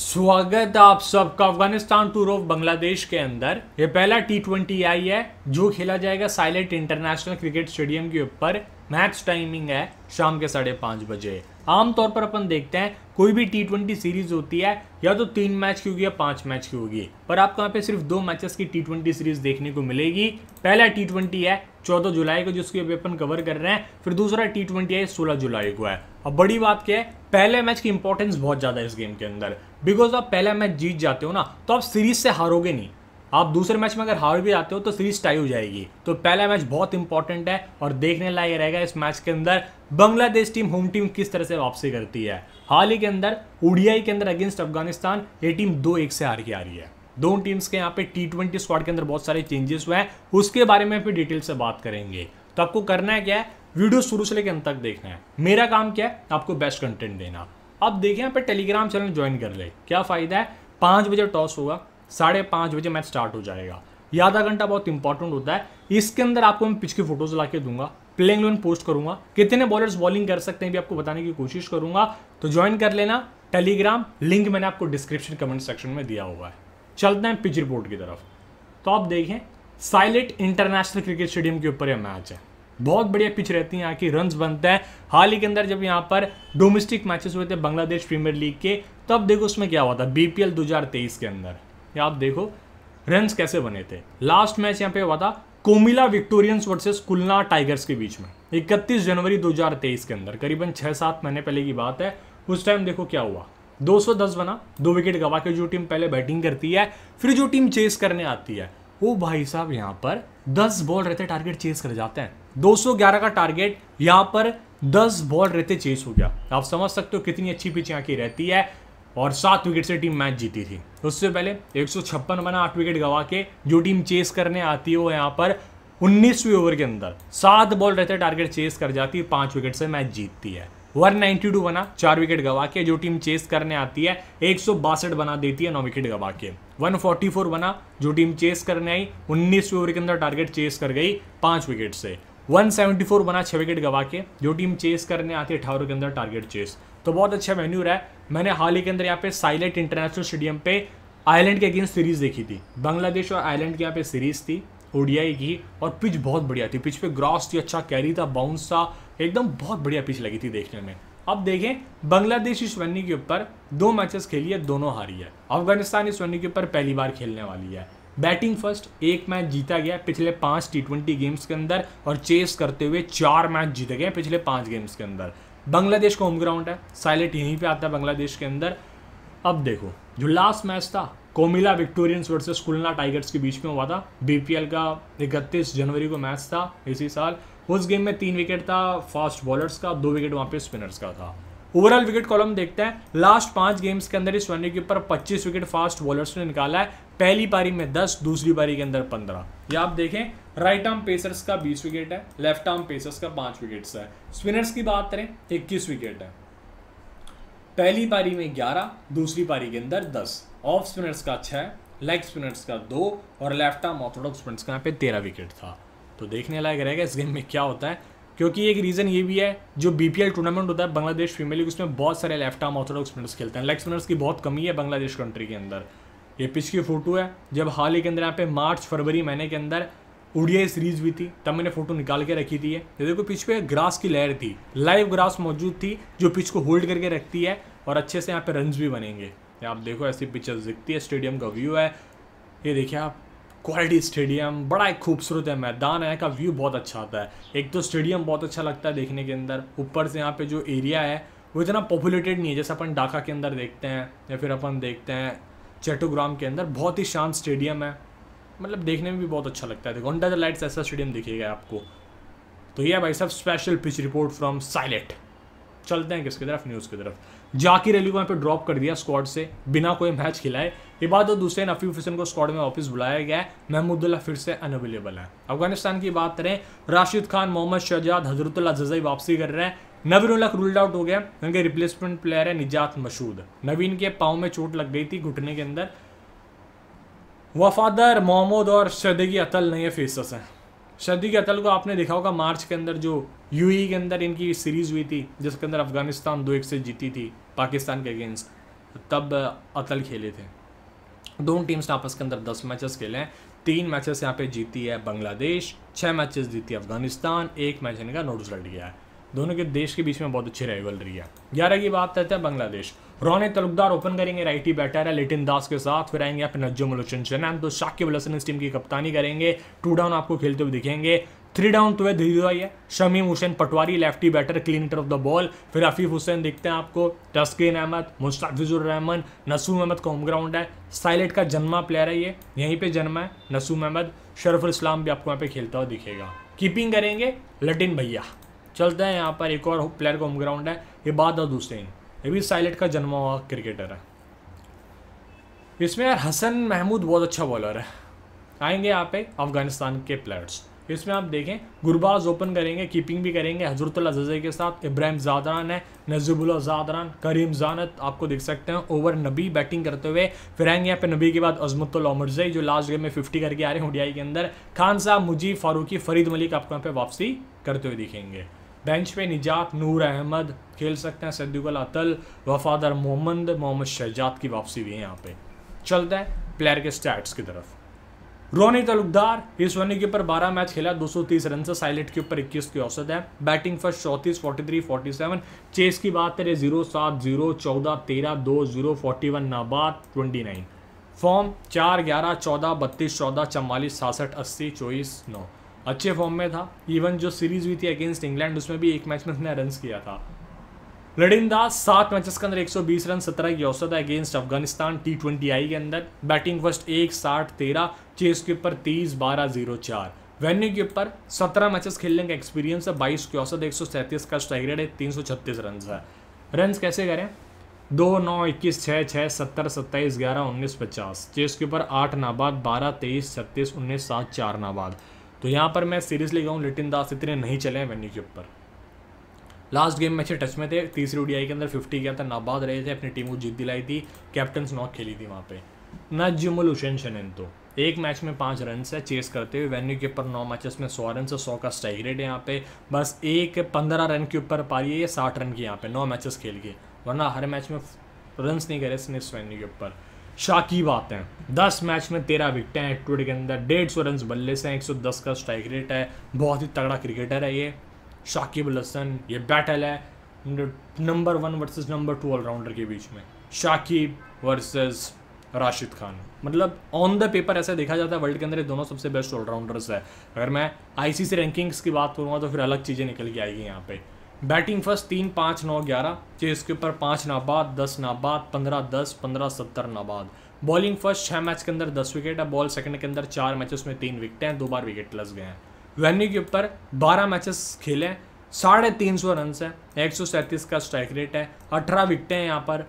स्वागत आप सबका अफगानिस्तान टूर ऑफ बांग्लादेश के अंदर यह पहला टी ट्वेंटी आई है जो खेला जाएगा साइलेंट इंटरनेशनल क्रिकेट स्टेडियम के ऊपर मैच टाइमिंग है शाम के साढ़े पाँच बजे आमतौर पर अपन देखते हैं कोई भी टी ट्वेंटी सीरीज होती है या तो तीन मैच की होगी या पांच मैच की होगी पर आपको यहाँ पे सिर्फ दो मैचेस की टी ट्वेंटी सीरीज देखने को मिलेगी पहला टी ट्वेंटी है चौदह जुलाई को जिसको अभी अपन कवर कर रहे हैं फिर दूसरा टी ट्वेंटी है सोलह जुलाई को है अब बड़ी बात क्या है पहले मैच की इंपॉर्टेंस बहुत ज़्यादा है इस गेम के अंदर बिकॉज आप पहला मैच जीत जाते हो ना तो आप सीरीज से हारोगे नहीं आप दूसरे मैच में अगर हार भी जाते हो तो सीरीज टाई हो जाएगी तो पहला मैच बहुत इंपॉर्टेंट है और देखने लायक रहेगा इस मैच के अंदर बांग्लादेश टीम होम टीम किस तरह से वापसी करती है हाल ही के अंदर ओडीआई के अंदर अगेंस्ट अफगानिस्तान ये टीम दो एक से हार के आ रही है दोनों टीम्स के यहाँ पे टी ट्वेंटी स्क्वाड के अंदर बहुत सारे चेंजेस हुए हैं उसके बारे में फिर डिटेल से बात करेंगे तो आपको करना है क्या है वीडियो शुरू से लेकर अंत तक देखना है मेरा काम क्या है आपको बेस्ट कंटेंट देना आप देखें यहाँ पर टेलीग्राम चैनल ज्वाइन कर ले क्या फ़ायदा है पाँच बजे टॉस होगा साढ़े पाँच बजे मैच स्टार्ट हो जाएगा ये आधा घंटा बहुत इंपॉर्टेंट होता है इसके अंदर आपको मैं पिच की फोटोज ला के दूंगा प्लेइंग लोन पोस्ट करूंगा कितने बॉलर्स बॉलिंग कर सकते हैं भी आपको बताने की कोशिश करूंगा तो ज्वाइन कर लेना टेलीग्राम लिंक मैंने आपको डिस्क्रिप्शन कमेंट सेक्शन में दिया हुआ है चलते हैं पिच रिपोर्ट की तरफ तो आप देखें साइलेट इंटरनेशनल क्रिकेट स्टेडियम के ऊपर यह मैच है बहुत बढ़िया पिच रहती है यहाँ की रन बनते हैं हाल ही के अंदर जब यहाँ पर डोमेस्टिक मैचेस हुए थे बांग्लादेश प्रीमियर लीग के तब देखो उसमें क्या हुआ था बीपीएल 2023 के अंदर आप देखो रन कैसे बने थे लास्ट मैच यहाँ पे हुआ था Comilla Victorians versus Khulna Tigers के बीच में 31 जनवरी 2023 के अंदर करीबन छह सात महीने पहले की बात है उस टाइम देखो क्या हुआ 210 बना दो विकेट गवा के जो टीम पहले बैटिंग करती है फिर जो टीम चेस करने आती है वो भाई साहब यहाँ पर 10 बॉल रहते टारगेट चेस कर जाते हैं 211 का टारगेट यहां पर 10 बॉल रहते चेस हो गया आप समझ सकते हो कितनी अच्छी पिच यहाँ की रहती है और सात विकेट से टीम मैच जीती थी उससे पहले एक बना आठ विकेट गवा के जो टीम चेस करने आती है वो यहाँ पर उन्नीसवीं ओवर के अंदर सात बॉल रहते टारगेट चेस कर जाती है पांच विकेट से मैच जीतती है 192 बना चार विकेट गवा के जो टीम चेस करने आती है एक बना देती है नौ विकेट गवा के 144 बना जो टीम चेस करने आई उन्नीसवीं ओवर के अंदर टारगेट चेस कर गई पांच विकेट से 174 बना छः विकेट गवा के जो टीम चेस करने आती है अठारह के अंदर टारगेट चेस तो बहुत अच्छा वेन्यू रहा है मैंने हाल ही के अंदर यहाँ पे साइलेंट इंटरनेशनल स्टेडियम पे आयरलैंड के अगेंस्ट सीरीज देखी थी बांग्लादेश और आयरलैंड की यहाँ पे सीरीज थी ओडियाई की और पिच बहुत बढ़िया थी पिच पे ग्रॉस थी अच्छा कैरी था बाउंस था एकदम बहुत बढ़िया पिच लगी थी देखने में अब देखें बांग्लादेश इस वन्नी के ऊपर दो मैचेस खेली है दोनों हारी है अफगानिस्तान इस वन्नी के ऊपर पहली बार खेलने वाली है बैटिंग फर्स्ट एक मैच जीता गया पिछले पांच टी ट्वेंटी गेम्स के अंदर और चेस करते हुए चार मैच जीते गए पिछले पांच गेम्स के अंदर बांग्लादेश का होम ग्राउंड है साइलेट यहीं पे आता है बांग्लादेश के अंदर अब देखो जो लास्ट मैच था Comilla Victorians versus Khulna Tigers के बीच में हुआ था बीपीएल का इकतीस जनवरी को मैच था इसी साल उस गेम में तीन विकेट था फास्ट बॉलर्स का दो विकेट वहाँ पे स्पिनर्स का था ओवरऑल विकेट कॉलम देखते हैं लास्ट पांच गेम्स के अंदर इस वनडे के ऊपर 25 विकेट फास्ट बॉलर्स ने निकाला है पहली पारी में 10 दूसरी पारी के अंदर 15 ये आप देखें राइट आर्म पेसर्स का 20 विकेट है लेफ्ट आर्म पेसर्स का पांच विकेट्स है स्पिनर्स की बात करें इक्कीस विकेट है पहली पारी में 11 दूसरी पारी के अंदर 10 ऑफ स्पिनर्स का 6 लेग स्पिनर्स का दो और लेफ्ट आर्म ऑर्थोडॉक्स स्पिनर्स का यहाँ पे तेरह विकेट था तो देखने लायक रहेगा इस गेम में क्या होता है क्योंकि एक रीज़न ये भी है जो बी टूर्नामेंट होता है बांग्लादेश फीमेल लीग उसमें बहुत सारे लेफ्ट आर्म ऑर्थोडॉक्स स्पिनर्स खेलते हैं लेग स्पिनर्स की बहुत कमी है बांग्लादेश कंट्री के अंदर ये पिच की फ़ोटो है जब हाल ही के अंदर यहाँ पे मार्च फरवरी महीने के अंदर उड़िया सीरीज हुई थी तब मैंने फोटो निकाल के रखी थी ये देखो पिच पे ग्रास की लहर थी लाइव ग्रास मौजूद थी जो पिच को होल्ड करके रखती है और अच्छे से यहाँ पे रन भी बनेंगे आप देखो ऐसी पिक्चर्स दिखती है स्टेडियम का व्यू है ये देखिए आप क्वालिटी स्टेडियम बड़ा एक खूबसूरत है मैदान है का व्यू बहुत अच्छा आता है एक तो स्टेडियम बहुत अच्छा लगता है देखने के अंदर ऊपर से यहाँ पे जो एरिया है वो इतना पॉपुलेटेड नहीं है जैसे अपन ढाका के अंदर देखते हैं या फिर अपन देखते हैं चेटोग्राम के अंदर बहुत ही शांत स्टेडियम है मतलब देखने में भी बहुत अच्छा लगता है गोंडा द लाइट्स ऐसा स्टेडियम दिखेगा आपको तो ये भाई साहब special pitch report from Sylhet चलते हैं किसकी तरफ न्यूज़ की तरफ जाकिर अली को यहाँ पे ड्रॉप कर दिया स्क्वाड से बिना कोई मैच खिलाए ये इबादत तो दूसरे नफीफ हुसैन को स्क्वाड में वापस बुलाया गया है महमूदुल्ला फिर से अनअवेलेबल है अफगानिस्तान की बात करें राशिद खान मोहम्मद शहजाद हजरतुल्ला जजई वापसी कर रहे हैं नवीन उलक रूल्ड आउट हो गया उनके रिप्लेसमेंट प्लेयर है निजात मशहूद नवीन के पाँव में चोट लग गई थी घुटने के अंदर वफादर मोहम्मद और सदगी अतल नए फेसस हैं सर्दी के अतल को आपने देखा होगा मार्च के अंदर जो यूई के अंदर इनकी सीरीज़ हुई थी जिसके अंदर अफगानिस्तान दो एक से जीती थी पाकिस्तान के अगेंस्ट तब अतल खेले थे दोनों टीम्स ने आपस के अंदर दस मैचेस खेले हैं तीन मैचेस यहाँ पे जीती है बांग्लादेश छः मैचेस जीती है अफगानिस्तान एक मैच इनका नोट रट गया है दोनों के देश के बीच में बहुत अच्छी रही है ग्यारह की बात करते तो हैं बांग्लादेश रोहन तलुकदार ओपन करेंगे राइटी बैटर है लिटिन दास के साथ फिर आएंगे आप नज्जम उलचन तो शाकिब हसन इस टीम की कप्तानी करेंगे टू डाउन आपको खेलते हुए दिखेंगे थ्री डाउन तो धीरे है Shamim Hossain Patwary lefty batter clean hitter of the ball फिर आफीफ हुसैन दिखते हैं आपको तस्किन अहमद मुस्ताफिजुर रहमान नसूम अहमद का होम ग्राउंड है साइलेट का जन्मा प्लेयर है ये यहीं पे जन्मा है नसूम अहमद शरफुल इस्लाम भी आपको यहाँ पे खेलता हुआ दिखेगा कीपिंग करेंगे लटिन भैया चलते हैं यहाँ पर एक और प्लेयर का होम ग्राउंड है इबादत हुसैन ये भी साइलेट का जन्मा हुआ क्रिकेटर है इसमें यार हसन महमूद बहुत अच्छा बॉलर है आएंगे यहाँ पे अफगानिस्तान के प्लेयर्स इसमें आप देखें गुरबाज ओपन करेंगे कीपिंग भी करेंगे हजरतुल्ला जजे के साथ इब्राहिम जादरान है नजीबुल्ला जादरान करीम जानत आपको देख सकते हैं ओवर नबी बैटिंग करते हुए फिर आएंगे यहाँ पे नबी के बाद अजमतुल्ला मिर्जई जो लास्ट गेम में फिफ्टी करके आ रहे हैं हुडियाई के अंदर खान साहब मुजीब फारूकी फरीद मलिक आपको यहाँ पे वापसी करते हुए दिखेंगे बेंच पे निजात नूर अहमद खेल सकते हैं सद्दुकल अतल वफादार मोहम्मद मोहम्मद शहजाद की वापसी भी है यहाँ पे चलते हैं प्लेयर के स्टैट्स की तरफ रोनी तलुकदार इस वनडे के ऊपर 12 मैच खेला 230 रन से साइलेट के ऊपर 21 की औसत है बैटिंग फर्स्ट चौंतीस forty three forty seven chase की बात करें जीरो सात जीरो चौदह तेरह दो जीरो फोर्टी वन नाबाद ट्वेंटी नाइन फॉर्म चार ग्यारह चौदह बत्तीस चौदह चवालीस सासठ अस्सी चौबीस नौ अच्छे फॉर्म में था इवन जो सीरीज हुई थी अगेंस्ट इंग्लैंड उसमें भी एक मैच में उसने रन किया था लडिन दास सात मैचेस के अंदर 120 रन 17 की औसत है against Afghanistan T twenty I के अंदर बैटिंग फर्स्ट एक साठ तेरह चेस के ऊपर तीस बारह जीरो चार वेन्यू के ऊपर सत्रह मैचेस खेलने का एक्सपीरियंस है बाईस की औसत एक सौ सैंतीस का स्ट्राइक रेट है तीन सौ छत्तीस रन है रन कैसे करें दो नौ इक्कीस छः छः सत्तर सत्ताईस ग्यारह उन्नीस पचास चेस के ऊपर आठ नाबाद बारह तेईस छत्तीस उन्नीस सात चार नाबाद तो यहाँ पर मैं सीरियसली कहूँ लिटिन दास इतने नहीं चले हैं वेन्यू के ऊपर लास्ट गेम में अच्छे टच में थे तीसरी ओडीआई के अंदर फिफ्टी के अंदर नाबाद रहे थे अपनी टीम को जीत दिलाई थी कैप्टन नॉक खेली थी वहाँ पे नाजुमल हुसैन शनैन तो एक मैच में पाँच रन से चेस करते हुए वेन्यू के ऊपर नौ मैचेस में सौ रन से सौ का स्ट्राइक रेट है यहाँ पे बस एक पंद्रह रन के ऊपर पा रही है साठ रन की यहाँ पे नौ मैचेस खेल के वरना हर मैच में रन्स नहीं करे इस वेन्यू के ऊपर शाकी आते हैं दस मैच में तेरह विकटें हैं एक्टूडे के अंदर डेढ़ सौ रन बल्ले से हैं एक सौ दस का स्ट्राइक रेट है बहुत ही तगड़ा क्रिकेटर है ये शाकिब अल हसन ये बैटल है number one versus number two all rounder के बीच में शाकिब वर्सेस राशिद खान मतलब ऑन द पेपर ऐसा देखा जाता है वर्ल्ड के अंदर ये दोनों सबसे बेस्ट ऑलराउंडर्स है अगर मैं आईसीसी रैंकिंग्स की बात करूँगा तो फिर अलग चीज़ें निकल के आएगी यहाँ पे बैटिंग फर्स्ट तीन पाँच नौ ग्यारह चेस के ऊपर पाँच नाबाद दस नाबाद पंद्रह दस पंद्रह सत्तर नाबाद बॉलिंग फर्स्ट छः मैच के अंदर दस विकेट है बॉल सेकंड के अंदर चार मैचेस में तीन विकेट हैं दो बार विकेट लस गए हैं वेन्यू के ऊपर बारह मैचेस खेले हैं साढ़े तीन सौ रन है एक सौ सैंतीस का स्ट्राइक रेट है अठारह विकटें हैं यहाँ पर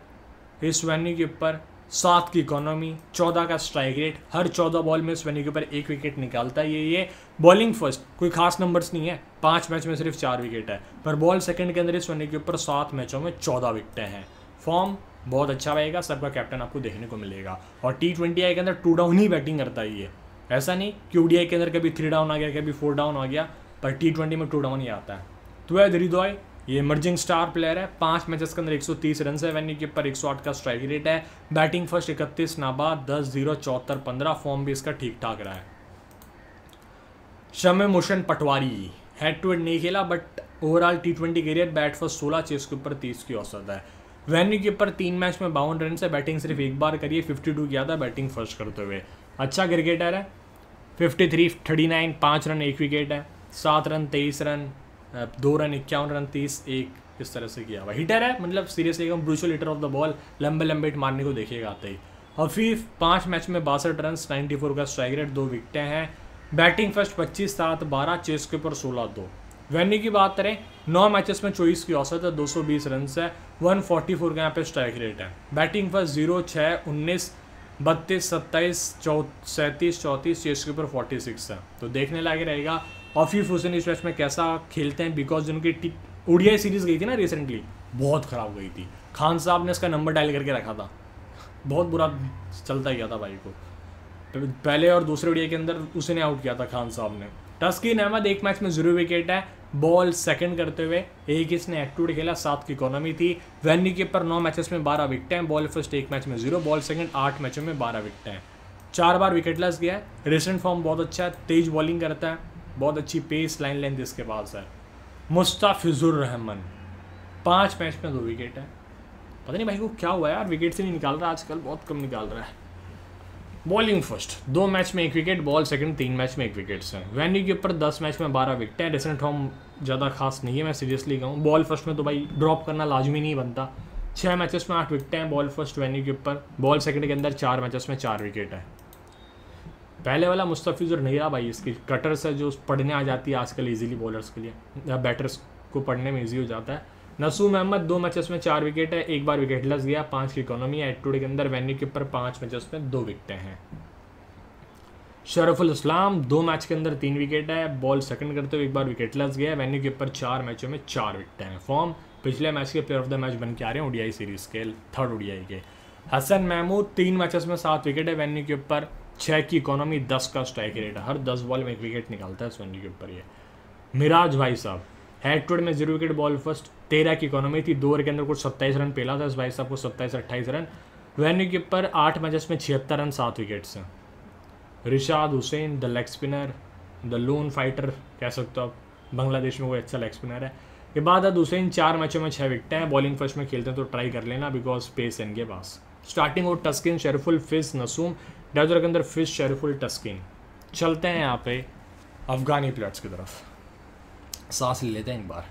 इस वेन्यू के ऊपर सात की इकोनॉमी चौदह का स्ट्राइक रेट हर चौदह बॉल में स्वेनी के ऊपर एक विकेट निकालता है ये ये बॉलिंग फर्स्ट कोई खास नंबर्स नहीं है पाँच मैच में सिर्फ चार विकेट है पर बॉल सेकंड के अंदर स्वेनी के ऊपर सात मैचों में चौदह विकटें हैं फॉर्म बहुत अच्छा रहेगा सबका कैप्टन आपको देखने को मिलेगा और टी ट्वेंटी आई के अंदर टू डाउन ही बैटिंग करता है ये ऐसा नहीं कि ओडीआई के अंदर कभी थ्री डाउन आ गया कभी फोर डाउन आ गया पर टी ट्वेंटी में टू डाउन ही आता है तो है दो ये इमर्जिंग स्टार प्लेयर है पांच मैचेस के अंदर 130 रन है वेन्यू के ऊपर 108 का स्ट्राइक रेट है बैटिंग फर्स्ट इकतीस नाबा दस जीरो चौहत्तर पंद्रह फॉर्म भी इसका ठीक ठाक रहा है Shamim Hossain Patwary head to head नहीं खेला but overall T twenty career bat first सोलह चेस के ऊपर तीस की औसत है वेन्यू के ऊपर तीन मैच में बावन रन से बैटिंग सिर्फ एक बार करिए फिफ्टी टू किया था बैटिंग फर्स्ट करते हुए अच्छा क्रिकेटर है फिफ्टी थ्री थर्टी नाइन पाँच रन एक विकेट है सात रन तेईस रन दो रन इक्यावन रन तीस एक इस तरह से किया हुआ हिटर है मतलब सीरियसली एकदम brutal hitter of the ball लंबे लंबे हिट मारने को देखिएगा आते ही हफीफ पाँच मैच में बासठ रन नाइन्टी फोर का स्ट्राइक रेट दो विकटें हैं बैटिंग फर्स्ट पच्चीस सात बारह चेस के ऊपर सोलह दो वेन्यू की बात करें नौ मैचेस में चौबीस की औसत है दो सौ बीस रन है वन फोर्टी फोर का यहाँ पे स्ट्राइक रेट है बैटिंग फर्स्ट जीरो छः उन्नीस बत्तीस सत्ताईस चौ सैंतीस चौंतीस चेस के ऊपर फोर्टी सिक्स है तो देखने लायक रहेगा ऑफिफ हुसैन इस मैच में कैसा खेलते हैं बिकॉज उनकी ओडीआई सीरीज गई थी ना रिसेंटली बहुत ख़राब गई थी खान साहब ने इसका नंबर डायल करके रखा था बहुत बुरा चलता गया था भाई को पहले और दूसरे ओडिया के अंदर उसने ने आउट किया था खान साहब ने टस्किन अहमद एक मैच में जीरो विकेट है बॉल सेकंड करते हुए एक इसने टूट खेला सात की इकोनॉमी थी वैनी के नौ मैचेस में बारह विकटें हैं बॉल फर्स्ट एक मैच में जीरो बॉल सेकंड आठ मैचों में बारह विकटें हैं चार बार विकेट लस गया है रिसेंट फॉर्म बहुत अच्छा है तेज बॉलिंग करता है बहुत अच्छी पेस लाइन लेंथ इसके पास है मुस्ताफिजुर रहमान पाँच मैच में दो विकेट है पता नहीं भाई को क्या हुआ यार विकेट से नहीं निकाल रहा आजकल बहुत कम निकाल रहा है बॉलिंग फर्स्ट दो मैच में एक विकेट बॉल सेकंड तीन मैच में एक विकेट से वैन्यू के ऊपर दस मैच में बारह विकेट है रिसेंट फॉर्म ज़्यादा खास नहीं है मैं सीरियसली कहूँ बॉल फर्स्ट में तो भाई ड्रॉप करना लाजमी नहीं बनता छः मैचेस में आठ विकेटें हैं बॉल फर्स्ट वैन्यू के ऊपर बॉल सेकंड के अंदर चार मैचेस में चार विकेट है पहले वाला मुस्तफ़ और नहीं रहा भाई इसकी कटर से जो पढ़ने आ जाती है आजकल ईजिली बॉलर्स के लिए या बैटर्स को पढ़ने में ईजी हो जाता है नसूम अहमद दो मैचेस में चार विकेट है एक बार विकेट लस गया पाँच की इकोनॉमी है टूडे के अंदर वेन्यू के ऊपर पाँच मैचेस में दो विकटें हैं शरफुल इस्लाम दो मैच के अंदर तीन विकेट है बॉल सेकंड करते हुए एक बार विकेट लस गया वेन्यू के ऊपर चार मैचों में चार विकटें हैं फॉर्म पिछले मैच के प्लेयर ऑफ द मैच बन के आ रहे हैं ओडियाई सीरीज के थर्ड ओडियाई के हसन महमूद तीन मैचेस में सात विकेट है वेन्यू के ऊपर चेक की इकोनॉमी दस का स्ट्राइक रेट है हर दस बॉल में एक विकेट निकालता है सोनी के ऊपर ये मिराज भाई साहब हैट्रोड में जीरो विकेट बॉल फर्स्ट तेरह की इकोनॉमी थी दो ओवर के अंदर कुछ सत्ताईस रन पेला था इस भाई साहब को सत्ताईस अट्ठाईस रन वेन्यू के ऊपर आठ मैचेस में छिहत्तर रन सात विकेट्स हैं Rishad Hossain the leg spinner the lone fighter कह सकते हो आप बांग्लादेश में वो अच्छा लेग स्पिनर है ये बाद हुसैन चार मैचों में छः विकटें हैं बॉलिंग फर्स्ट में खेलते हैं तो ट्राई कर लेना बिकॉज पेस इनके पास स्टार्टिंग और टस्किन शेरफुल फिस नसूम डायजर के तो अंदर फिस शेरफुल टस्किन चलते हैं यहाँ पे अफगानी प्लेट्स की तरफ सांस ले लेते हैं एक बार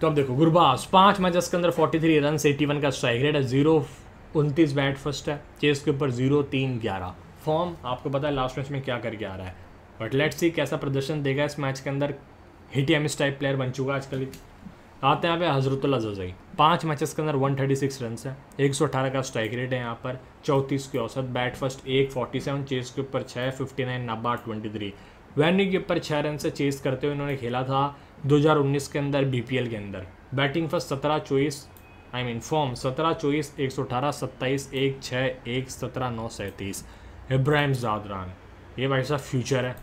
तो अब देखो गुरबाज पाँच मैचेस के अंदर forty three run eighty one का स्ट्राइक रेट है जीरो उनतीस बैट फर्स्ट है चेस के ऊपर जीरो तीन ग्यारह फॉर्म आपको पता है लास्ट मैच में क्या करके आ रहा है बट लेट्स सी कैसा प्रदर्शन देगा इस मैच के अंदर हिटी एम टाइप प्लेयर बन चुका है आजकल आते हैं पे हजरतुल्ला जजई पाँच मैचेस के अंदर 136 रन है अठारह का स्ट्राइक रेट है यहाँ पर चौतीस की औसत बैट फर्स्ट एक फोर्टी सेवन चेस के ऊपर छः फिफ्टी नाइन नब्बा ट्वेंटी थ्री वैनी के ऊपर छः रन से चेस करते हुए इन्होंने खेला था 2019 के अंदर एल के अंदर बैटिंग फर्स्ट सत्रह चौबीस आई मीन फॉर्म सत्रह चौबीस एक सौ अठारह सत्ताईस एक छः एक सत्रह नौ सैंतीस इब्राहिम जादरान ये भाई साहब फ्यूचर है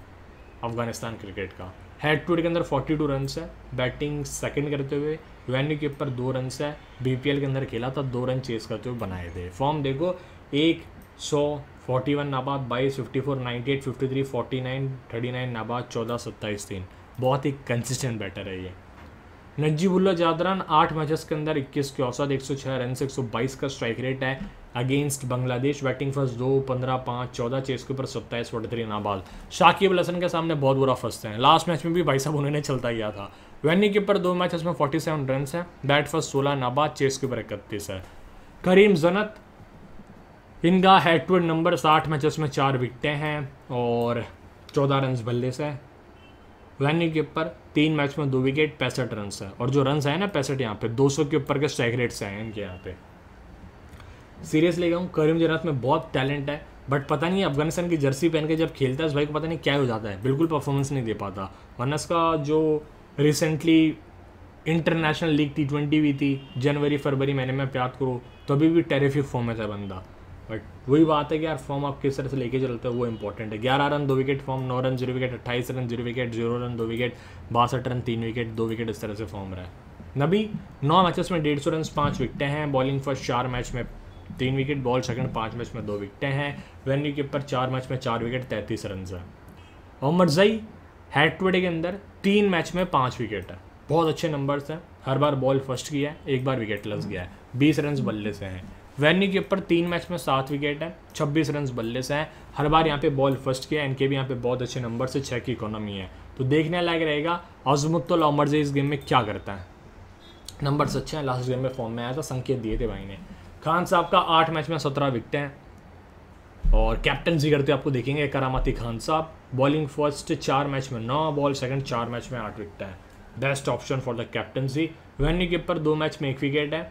अफगानिस्तान क्रिकेट का हेड टू हेड के अंदर 42 टू रन्स है बैटिंग सेकंड करते हुए वेन्यू के ऊपर दो रन है बीपीएल के अंदर खेला था दो रन चेस करते हुए बनाए थे फॉर्म देखो एक सौ फोर्टी वन नाबाद बाईस fifty four ninety eight fifty three forty nine thirty nine नाबाद चौदह सत्ताईस तीन बहुत ही कंसिस्टेंट बैटर है ये नजीबुल्ला जादरान आठ मैचेस के अंदर इक्कीस के औसत एक सौ छः रन से एक सौ बाईस का स्ट्राइक रेट है अगेंस्ट बांग्लादेश बैटिंग फर्स्ट दो पंद्रह पाँच चौदह चेस के ऊपर सत्ताईस फोर्टी थ्री नाबाद शाकिब हसन के सामने बहुत बुरा फर्स्ट है लास्ट मैच में भी भाई साहब उन्होंने चलता गया था वैनी के ऊपर दो मैच उसमें फोर्टी सेवन रन है बैट फर्स्ट सोलह नाबाद चेस के ऊपर इकतीस है करीम जनत इनका हेड टू हेड नंबर साठ मैचेस में चार विकटें हैं और चौदह रन बल्ले से वैनी के ऊपर तीन मैच में दो विकेट पैंसठ रन है और जो रन आए ना पैंसठ यहाँ पे सौ के ऊपर के स्ट्राइक रेट्स से आए इनके यहाँ पे सीरियस गया हूँ करीम जन्नत में बहुत टैलेंट है बट पता नहीं अफगानिस्तान की जर्सी पहन के जब खेलता है उस भाई को पता नहीं क्या हो जाता है बिल्कुल परफॉर्मेंस नहीं दे पाता वरना का जो recently international league T twenty भी थी जनवरी फरवरी महीने में प्याद करो तो अभी भी टेरिफिक फॉर्म में था बंदा बट वही बात है कि यार फॉर्म आप किस तरह से लेके चलते हो वो इंपॉर्टेंट है ग्यारह रन दो विकेट फॉर्म नौ रन जीरो विकेट अट्ठाईस run zero wicket zero run दो विकेट बासठ रन तीन विकेट दो विकेट इस तरह से फॉर्म रहा है नबी नौ मैचेस में डेढ़ सौ रन पाँच विकटें हैं बॉलिंग फर्स्ट चार मैच में तीन विकेट बॉल सेकंड पाँच मैच में दो विकटें हैं वेन्यू के ऊपर चार मैच में चार विकेट तैंतीस रन है मोहम्मद जई हैटवेडे के अंदर तीन मैच में पाँच विकेट है बहुत अच्छे नंबर्स हैं हर बार बॉल फर्स्ट किया है एक बार विकेट लस गया है बीस रन बल्ले से हैं वेन्यू के ऊपर तीन मैच में सात विकेट है छब्बीस रन बल्ले से हैं हर बार यहाँ पे बॉल फर्स्ट किया है इनके भी यहाँ पे बहुत अच्छे नंबर से छः की इकोनॉमी है तो देखने लायक रहेगा अजमुत्तल अमरजे इस गेम में क्या करता है नंबर्स अच्छे हैं लास्ट गेम में फॉर्म में आया था संकेत दिए थे भाई ने खान साहब का आठ मैच में सत्रह विकटें हैं और कैप्टनसी करते आपको देखेंगे करामाती खान साहब बॉलिंग फर्स्ट चार मैच में नौ बॉल सेकंड चार मैच में आठ विकटें हैं best option for the captaincy venue keeper दो मैच में एक विकेट है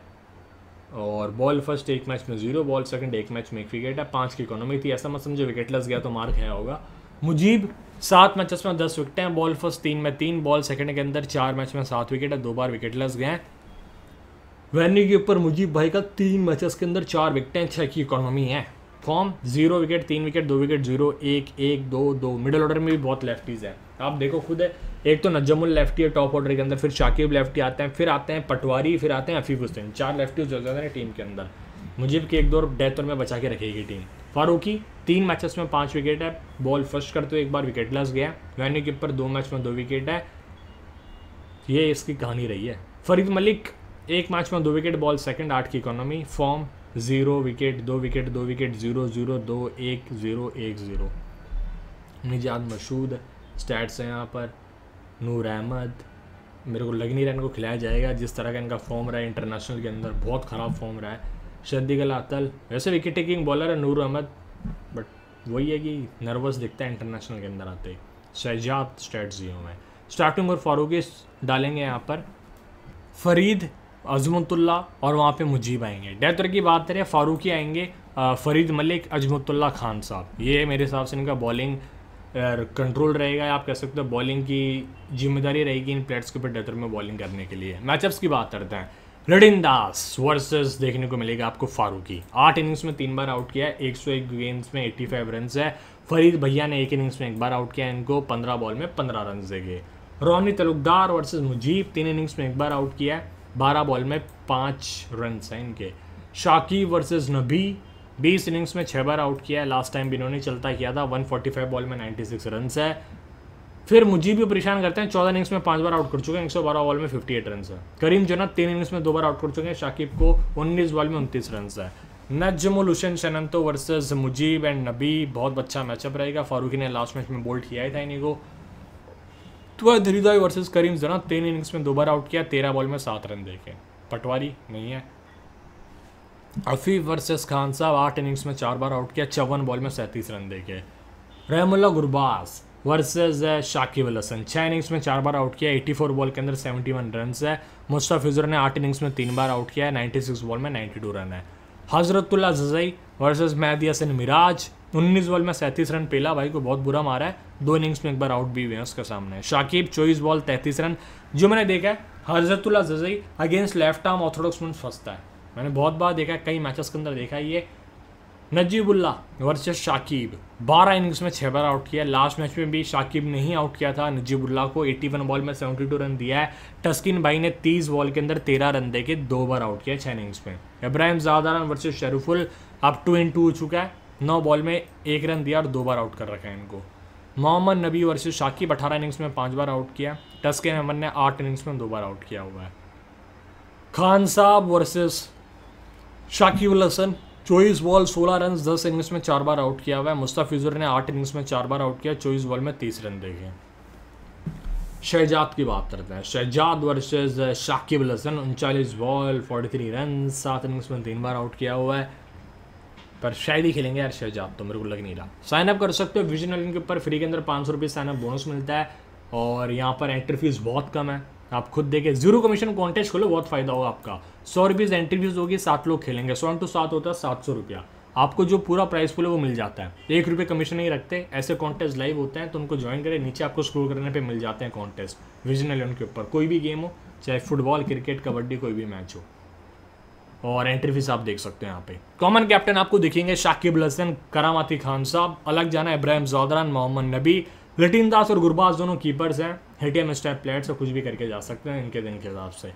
और बॉल फर्स्ट एक मैच में जीरो बॉल सेकंड एक मैच में एक विकेट है पाँच की इकोनॉमी थी ऐसा मत समझो लस गया तो मार खाया होगा मुजीब सात मैचेस में दस विकेट हैं बॉल फर्स्ट तीन में तीन बॉल सेकंड के अंदर चार मैच में सात विकेट है दो बार विकेट लस गए हैं वेन्यू के ऊपर मुजीब भाई का तीन मैचेस के अंदर चार विकेटें छः की इकोनॉमी है फॉर्म जीरो विकेट तीन विकेट दो विकेट जीरो एक एक दो दो मिडिल ऑर्डर में भी बहुत लेफ्टीज़ हैं आप देखो खुद है एक तो नजमुल लेफ्टी है टॉप ऑर्डर के अंदर फिर शाकिब लेफ्टी आते हैं फिर आते हैं पटवारी फिर आते हैं अफीफ हुसैन चार लेफ्टी जो जाते हैं टीम के अंदर मुजीब की एक दो डेथ और में बचा के रखेगी टीम फारूकी तीन मैचेस में पाँच विकेट है बॉल फर्स्ट करते हुए एक बार विकेट लस गया वैन्यू के ऊपर दो मैच में दो विकेट है ये इसकी कहानी रही है फरीद मलिक एक मैच में दो विकेट बॉल सेकंड आठ की इकोनॉमी फॉर्म जीरो विकेट दो विकेट दो विकेट जीरो जीरो दो एक जीरो एक जीरो निजात मशहूद स्टैट्स हैं यहाँ पर नूर अहमद मेरे को लग नहीं रहा इनको खिलाया जाएगा जिस तरह का इनका फॉर्म रहा है इंटरनेशनल के अंदर बहुत ख़राब फॉर्म रहा है शर्दीगल अतल वैसे विकेट टेकिंग बॉलर है नूर अहमद बट वही है कि नर्वस दिखता है इंटरनेशनल के अंदर आते ही स्टैट स्ट्रेटजी हूँ मैं स्टार्टिंग और फारूकी डालेंगे यहाँ पर फरीद अजमतुल्ला और वहाँ पे मुजीब आएंगे डेथ की बात करें फारूकी आएंगे फरीद मलिक अजमतुल्ला खान साहब ये मेरे हिसाब से इनका बॉलिंग कंट्रोल रहेगा आप कह सकते हो बॉलिंग की जिम्मेदारी रहेगी इन प्लेयर्स के ऊपर डेथर में बॉलिंग करने के लिए मैचअप्स की बात करते हैं रडिन दास वर्सेस देखने को मिलेगा आपको फारूकी आठ इनिंग्स में तीन बार आउट किया है एक सौ एक गेंद्स में एट्टी फाइव रन है फरीद भैया ने एक इनिंग्स में एक बार आउट किया इनको पंद्रह बॉल में पंद्रह रन दे गए रोनी तलुकदार वर्सेज मुजीब तीन इनिंग्स में एक बार आउट किया है बारह बॉल में पाँच रन हैं इनके शाकिब वर्सेस नबी बीस इनिंग्स में छः बार आउट किया है लास्ट टाइम भी इन्होंने चलता किया था वन फोर्टी फाइव बॉल में नाइन्टी सिक्स रन है फिर मुझे भी परेशान करते हैं चौदह इनिंग्स में पांच बार आउट कर चुके हैं एक सौ बारह बॉल में फिफ्टी एट रन है करीम जन्नत तीन इनिंग्स में दो बार आउट कर चुके हैं शाकिब को उन्नीस बॉल में उनतीस रन है नजमुल हुसैन शनंतो वर्सेस मुजीब एंड नबी बहुत अच्छा मैचअप रहेगा फारूकी ने लास्ट मैच में बोल्ट किया था इन्हीं को तो वह हृदय वर्सेज़ करीम जरा तीन इनिंग्स में दोबारा आउट किया तेरह बॉल में सात रन देखे पटवारी नहीं है अफीफ वर्सेस खान साहब आठ इनिंग्स में चार बार आउट किया चौवन बॉल में सैंतीस रन देखे रहमुल्ला वर्सेज है शाकिब अल हसन छः इनिंग्स में चार बार आउट किया 84 बॉल के अंदर 71 रन है मुस्ताफिजुर ने आठ इनिंग्स में तीन बार आउट किया है सिक्स बॉल में 92 रन है हजरतुल्ला जजई वर्सेज़ महदी हसन मिराज उन्नीस बॉल में सैंतीस रन पेला भाई को बहुत बुरा मारा है दो इनिंग्स में एक बार आउट भी हुए हैं उसके सामने शाकिब चौबीस बॉल तैंतीस रन जो मैंने देखा है Hazratullah Zazai against left arm orthodox में फंसता है मैंने बहुत बार देखा है कई मैचेस के अंदर देखा है ये नजीबुल्ला वर्सेस शाकिब 12 इनिंग्स में छः बार आउट किया लास्ट मैच में भी शाकिब ने ही आउट किया था नजीबुल्ला को 81 बॉल में 72 रन दिया है टस्किन भाई ने 30 बॉल के अंदर 13 रन दे के दो बार आउट किया छः इनिंग्स में इब्राहिम जादारान वर्सेस शरूफुल अब टू इन टू हो चुका है नौ बॉल में एक रन दिया और दो बार आउट कर रखा है इनको मोहम्मद नबी वर्सेज शाकिब अठारह इनिंग्स में पाँच बार आउट किया टस्के अहमद ने आठ इनिंग्स में दो बार आउट किया हुआ है खान साहब वर्सेस शाकिब उल हसन चौबीस बॉल सोलह रन दस इनिंग्स में चार बार आउट किया हुआ है मुस्ताफिजुर ने आठ इनिंग्स में चार बार आउट किया चौबीस बॉल में तीस रन देखे शहजाद की बात करते हैं शहजाद वर्सेज शाकिब उल हसन उनचालीस बॉल फोर्टी थ्री रन सात इनिंग्स में तीन बार आउट किया हुआ है पर शायद ही खेलेंगे यार शहजाद तो मेरे को लग नहीं रहा साइन अप कर सकते हो विजन एलन के ऊपर फ्री के अंदर पाँच सौ रुपये साइन अप बोनस मिलता है और यहाँ पर एंट्री फीस बहुत कम है आप खुद देखें जीरो कमीशन कॉन्टेस्ट खोलो बहुत फायदा होगा आपका सौ रुपीज़ एंट्री फीस होगी सात लोग खेलेंगे सौ टू सात होता है सात सौ रुपया आपको जो पूरा प्राइस फुल है वो मिल जाता है एक रुपये कमीशन नहीं रखते ऐसे कॉन्टेस्ट लाइव होते हैं तो उनको ज्वाइन करें नीचे आपको स्क्रोल करने पर मिल जाते हैं कॉन्टेस्ट विजन एलेवन के ऊपर कोई भी गेम हो चाहे फुटबॉल क्रिकेट कबड्डी कोई भी मैच हो और एंट्री फीस आप देख सकते हैं यहाँ पे कॉमन कैप्टन आपको दिखेंगे शाकिब हसन करामाती खान साहब अलग जाना इब्राहिम जौदरान मोहम्मद नबी लटिन दास और गुरबाज दोनों कीपर्स हैं हिटियम स्टैप प्लेयर्स और कुछ भी करके जा सकते हैं इनके दिन के हिसाब से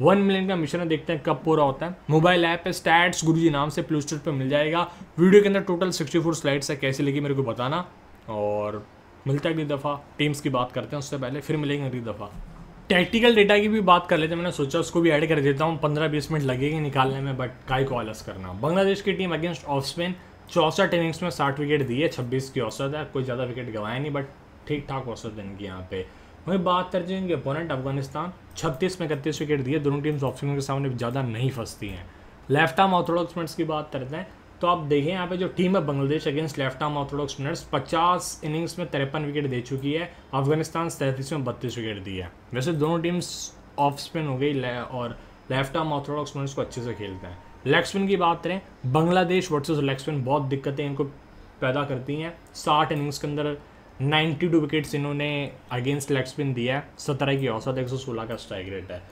वन मिलियन का मिशन देखते हैं कब पूरा होता है मोबाइल ऐप है स्टैट्स गुरुजी नाम से प्ले स्टोर पर मिल जाएगा वीडियो के अंदर टोटल सिक्सटी फोर स्लाइड्स है कैसे लगी मेरे को बताना और मिलता है अगली दफ़ा टीम्स की बात करते हैं उससे पहले फिर मिलेंगे अगली दफ़ा टेक्टिकल डेटा की भी बात कर लेते हैं मैंने सोचा उसको भी ऐड कर देता हूँ पंद्रह बीस मिनट लगेगी निकालने में बट काय को आलस करना बांग्लादेश की टीम अगेंस्ट ऑफ स्पेन चौसठ इनिंग्स में साठ विकेट दिए छब्बीस की औसत है कोई ज़्यादा विकेट गंवाए नहीं बट ठीक ठाक औसत है इनकी यहाँ पे वहीं बात कर हैं इनके अपोनेंट अफगानिस्तान छत्तीस में इकतीस विकेट दिए दोनों टीम्स ऑफ स्पिनर के सामने ज़्यादा नहीं फंसती हैं लेफ्ट आर्म ऑर्थोडॉक्स की बात करते हैं तो आप देखें यहाँ पे जो टीम है Bangladesh against left arm orthodox spinners 50 innings में तिरपन विकेट दे चुकी है अफगानिस्तान सैंतीस में बत्तीस विकेट दी है वैसे दोनों टीम्स ऑफ स्पिन हो गई और लेफ्ट आर्म ऑर्थोडॉक्स स्पिनर्स को अच्छे से खेलते हैं लेग स्पिन की बात करें बांग्लादेश वर्सेज लेग स्पिन बहुत दिक्कतें इनको पैदा करती हैं साठ इनिंग्स के अंदर नाइन्टी टू विकेट्स इन्होंने अगेंस्ट लेग स्पिन दिया है सत्रह की औसत एक सौ सोलह का स्ट्राइक रेट है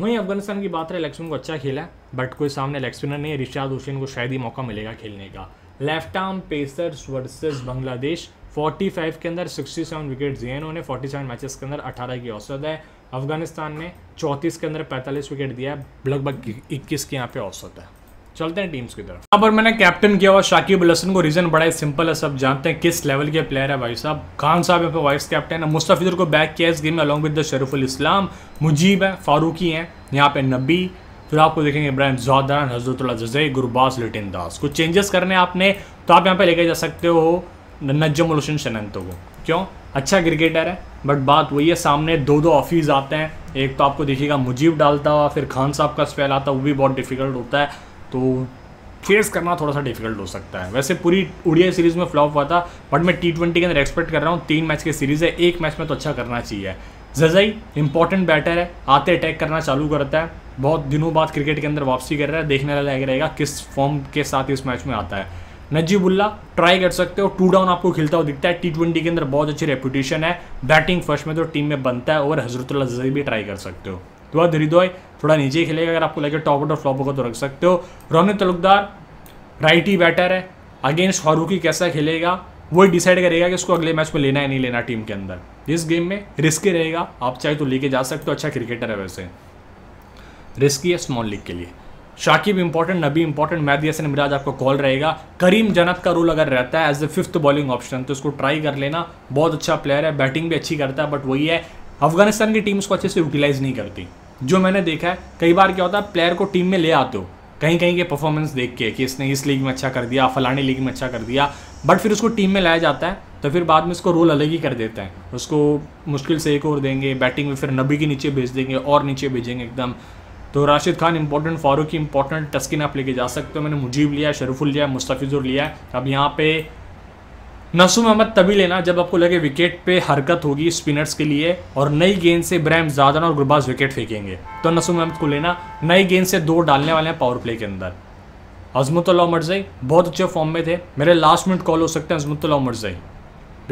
वहीं अफगानिस्तान की बात रहे लेग को अच्छा खेला है बट कोई सामने लेग स्पिनर नहीं है रिशाद हुसैन को शायद ही मौका मिलेगा खेलने का left arm pacers versus Bangladesh 45 के अंदर 67 विकेट दिए इन्होंने 47 मैचेस के अंदर 18 की औसत है अफगानिस्तान ने 34 के अंदर 45 विकेट दिया है लगभग 21 की यहाँ पे औसत है चलते हैं टीम्स की तरफ यहाँ पर मैंने कैप्टन किया हुआ शाकिब अल हसन को रीजन बड़ा ही सिंपल है सब जानते हैं किस लेवल के प्लेयर है भाई साहब खान साहब यहाँ पे वाइस कैप्टन है मुस्तफिजर को बैक किया इस गेम में along with the Shoriful Islam Mujeeb है फारूकी हैं यहाँ पे नबी फिर आपको देखेंगे इब्राहिम जोदान हजरतुल्ला जजे गुरबास लिटिन दास कुछ चेंजेस करने आपने तो आप यहाँ पे लेके जा सकते हो नजमुल हसन शनंतो को क्यों अच्छा क्रिकेटर है बट बात वही है सामने दो दो ऑफिस आते हैं एक तो आपको देखिएगा मुजीब डालता हुआ फिर खान साहब का स्पेल आता वो भी बहुत डिफिकल्ट होता है तो फेस करना थोड़ा सा डिफिकल्ट हो सकता है वैसे पूरी उड़िया सीरीज में फ्लॉप हुआ था बट मैं टी ट्वेंटी के अंदर एक्सपेक्ट कर रहा हूँ तीन मैच की सीरीज है एक मैच में तो अच्छा करना चाहिए जजई इंपॉर्टेंट बैटर है आते अटैक करना चालू करता है बहुत दिनों बाद क्रिकेट के अंदर वापसी कर रहा है देखने वाला लग रहेगा किस फॉर्म के साथ इस मैच में आता है नजीबुल्ला ट्राई कर सकते हो टू डाउन आपको खेलता हुआ दिखता है टी ट्वेंटी के अंदर बहुत अच्छी रेपुटेशन है बैटिंग फर्स्ट में तो टीम में बनता है और हजरतुल्ला जजई भी ट्राई कर सकते हो तो हृदय थोड़ा नीचे खेलेगा अगर आपको लगे टॉप आउट और फ्लॉप होगा तो रख सकते हो रोहित तलुकदार राइट ही बैटर है अगेंस्ट हॉरूकी कैसा खेलेगा वो ही डिसाइड करेगा कि उसको अगले मैच में लेना है नहीं लेना टीम के अंदर इस गेम में रिस्की रहेगा आप चाहे तो लेके जा सकते हो अच्छा क्रिकेटर है वैसे रिस्की है स्मॉल लीग के लिए शाकिब इंपॉर्टेंट नबी इंपॉर्टेंट मैदी हसन मिराज आपका कॉल रहेगा करीम जनत का रोल अगर रहता है as a fifth bowling option तो उसको ट्राई कर लेना बहुत अच्छा प्लेयर है बैटिंग भी अच्छी करता है बट वही है अफगानिस्तान की टीम उसको अच्छे से यूटिलाइज नहीं करती जो मैंने देखा है कई बार क्या होता है प्लेयर को टीम में ले आते हो कहीं कहीं के परफॉर्मेंस देख के कि इसने इस लीग में अच्छा कर दिया फलानी लीग में अच्छा कर दिया बट फिर उसको टीम में लाया जाता है तो फिर बाद में उसको रोल अलग ही कर देते हैं उसको मुश्किल से एक और देंगे बैटिंग में फिर नबी के नीचे भेज देंगे और नीचे भेजेंगे एकदम तो राशिद खान इंपॉर्टेंट फारूक इंपॉर्टेंट टस्किन आप लेके जा सकते हो मैंने मुजीब लिया शरफुल लिया मुस्तफ़िज़ुर लिया अब यहाँ पे नसूम अहमद तभी लेना जब आपको लगे विकेट पे हरकत होगी स्पिनर्स के लिए और नई गेंद से ब्रैम जादन और गुरबाज विकेट फेंकेंगे तो नसूम अहमद को लेना नई गेंद से दो डालने वाले हैं पावर प्ले के अंदर अजमतुल्ला मरजई बहुत अच्छे फॉर्म में थे मेरे लास्ट मिनट कॉल हो सकते हैं अजमतुल्ला मरजई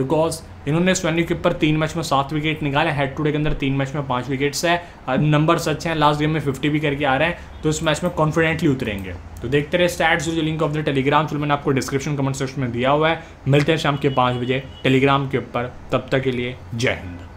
बिकॉज इन्होंने इस वेन्यू के ऊपर तीन मैच में सात विकेट निकाले हेड टू डे के अंदर तीन मैच में पाँच विकेट्स है नंबर्स अच्छे हैं लास्ट गेम में फिफ्टी भी करके आ रहे हैं तो इस मैच में कॉन्फिडेंटली उतरेंगे तो देखते रहे स्टैट्स जो लिंक ऑफ द टेलीग्राम चलो मैंने आपको डिस्क्रिप्शन कमेंट सेक्शन में दिया हुआ है मिलते हैं शाम के पाँच बजे टेलीग्राम के ऊपर तब तक के लिए जय हिंद